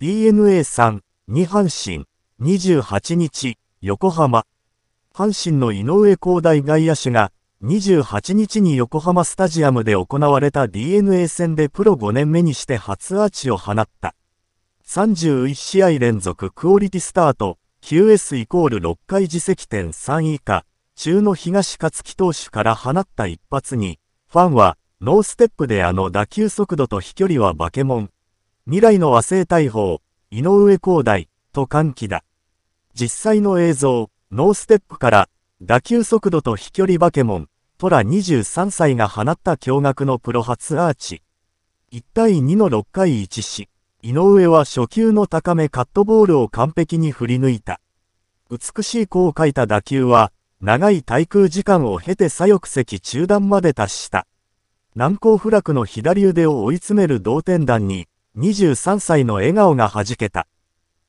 DNA3、2阪神、28日、横浜。阪神の井上広大外野手が、28日に横浜スタジアムで行われた DNA 戦でプロ5年目にして初アーチを放った。31試合連続クオリティスタート、QS イコール6回自責点3以下、中の東勝樹投手から放った一発に、ファンは、ノーステップであの打球速度と飛距離はバケモン、未来の和製大砲、井上光大、と歓喜だ。実際の映像、ノーステップから、打球速度と飛距離バケモン、トラ23歳が放った驚愕のプロ初アーチ。1対2の6回1し、井上は初球の高めカットボールを完璧に振り抜いた。美しい弧を描いた打球は、長い滞空時間を経て左翼席中段まで達した。難攻不落の左腕を追い詰める同点弾に、23歳の笑顔が弾けた。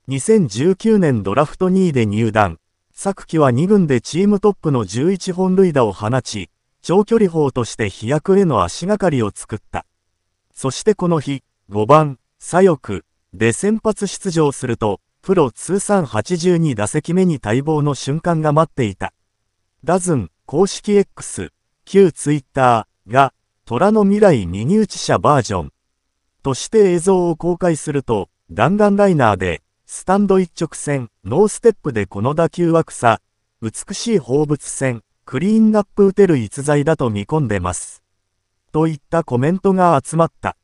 2019年ドラフト2位で入団。昨季は2軍でチームトップの11本塁打を放ち、長距離砲として飛躍への足がかりを作った。そしてこの日、5番、左翼で先発出場すると、プロ通算82打席目に待望の瞬間が待っていた。ダズン公式 X、旧ツイッターが、虎の未来右打ち者バージョン。そして映像を公開すると、弾丸ライナーで、スタンド一直線、ノーステップでこの打球は草、美しい放物線、クリーンナップ打てる逸材だと見込んでます。といったコメントが集まった。